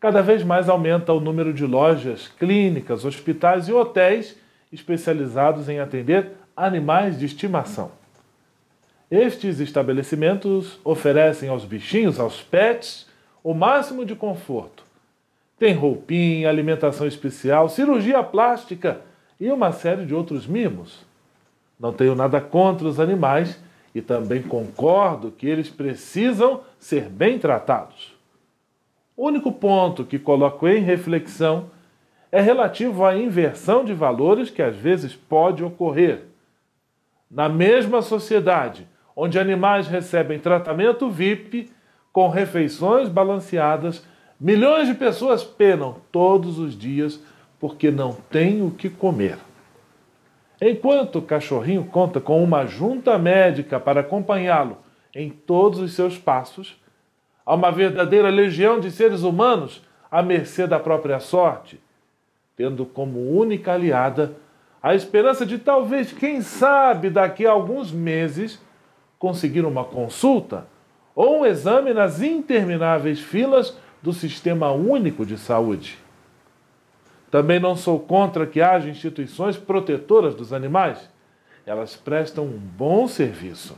cada vez mais aumenta o número de lojas, clínicas, hospitais e hotéis especializados em atender animais de estimação. Estes estabelecimentos oferecem aos bichinhos, aos pets, o máximo de conforto. Tem roupinha, alimentação especial, cirurgia plástica e uma série de outros mimos. Não tenho nada contra os animais e também concordo que eles precisam ser bem tratados. O único ponto que coloco em reflexão é relativo à inversão de valores que às vezes pode ocorrer. Na mesma sociedade, onde animais recebem tratamento VIP com refeições balanceadas, milhões de pessoas penam todos os dias porque não têm o que comer. Enquanto o cachorrinho conta com uma junta médica para acompanhá-lo em todos os seus passos, a uma verdadeira legião de seres humanos à mercê da própria sorte, tendo como única aliada a esperança de talvez, quem sabe, daqui a alguns meses, conseguir uma consulta ou um exame nas intermináveis filas do Sistema Único de Saúde. Também não sou contra que haja instituições protetoras dos animais. Elas prestam um bom serviço.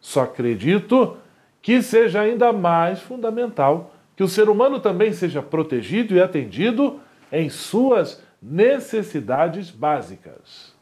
Só acredito que seja ainda mais fundamental que o ser humano também seja protegido e atendido em suas necessidades básicas.